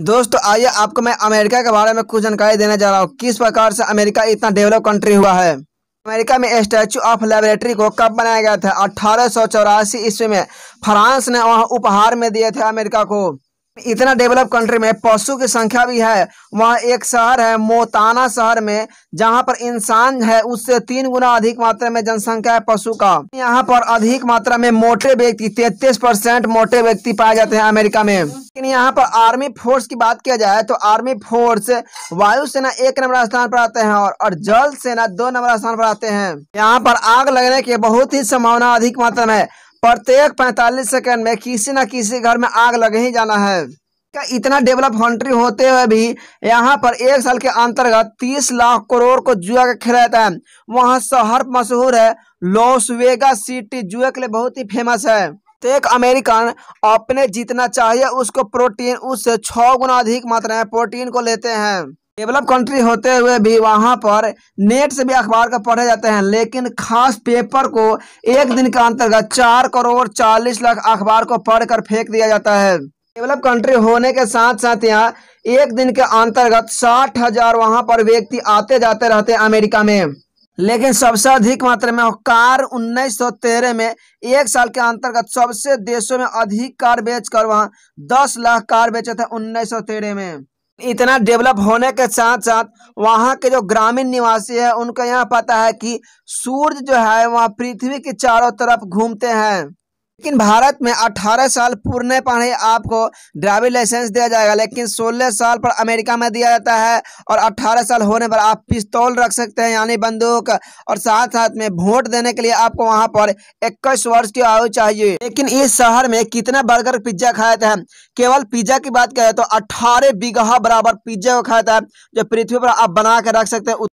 दोस्तों आइए आपको मैं अमेरिका के बारे में कुछ जानकारी देने जा रहा हूँ किस प्रकार से अमेरिका इतना डेवलप कंट्री हुआ है अमेरिका में स्टैचू ऑफ लेबोरेटरी को कब बनाया गया था अठारह ईस्वी में फ्रांस ने वहाँ उपहार में दिए थे अमेरिका को इतना डेवलप कंट्री में पशु की संख्या भी है वहाँ एक शहर है मोताना शहर में जहाँ पर इंसान है उससे तीन गुना अधिक मात्रा में जनसंख्या है पशु का यहाँ पर अधिक मात्रा में मोटे व्यक्ति तैतीस परसेंट मोटे व्यक्ति पाए जाते हैं अमेरिका में लेकिन यहाँ पर आर्मी फोर्स की बात किया जाए तो आर्मी फोर्स वायुसेना एक नंबर स्थान पर आते हैं और, और जल सेना दो नंबर स्थान पर आते हैं यहाँ पर आग लगने की बहुत ही संभावना अधिक मात्रा में प्रत्येक 45 सेकंड में किसी न किसी घर में आग लगे ही जाना है का इतना डेवलप कंट्री होते हुए भी यहाँ पर एक साल के अंतर्गत तीस लाख करोड़ को जुआ का खेला जाता है वहाँ शहर मशहूर है लॉस वेगा सिटी जुए के लिए बहुत ही फेमस है एक अमेरिकन अपने जितना चाहिए उसको प्रोटीन उससे छः गुना अधिक मात्रा में प्रोटीन को लेते हैं डेवलप कंट्री होते हुए भी वहाँ पर नेट से भी अखबार का पढ़े जाते हैं लेकिन खास पेपर को एक दिन के अंतर्गत चार करोड़ चालीस लाख अखबार को पढ़कर फेंक दिया जाता है डेवलप कंट्री होने के साथ साथ यहाँ एक दिन के अंतर्गत साठ हजार वहाँ पर व्यक्ति आते जाते रहते हैं अमेरिका में लेकिन सबसे अधिक मात्रा में कार 1913 में एक साल के अंतर्गत सबसे देशों में अधिक कार बेचकर वहां 10 लाख कार बेचे थे 1913 में इतना डेवलप होने के साथ साथ वहाँ के जो ग्रामीण निवासी है उनको यह पता है कि सूर्य जो है वहाँ पृथ्वी के चारों तरफ घूमते हैं लेकिन भारत में 18 साल पूर्ण ही आपको ड्राइविंग लाइसेंस दिया जाएगा लेकिन 16 साल पर अमेरिका में दिया जाता है और 18 साल होने पर आप पिस्तौल रख सकते हैं यानी बंदूक और साथ साथ में वोट देने के लिए आपको वहां पर इक्कीस वर्ष की आयु चाहिए लेकिन इस शहर में कितना बर्गर पिज्जा खाया जाता केवल पिज्जा की बात करें तो अठारह बीघा बराबर पिज्जा खाया जाता जो पृथ्वी पर आप बना रख सकते हैं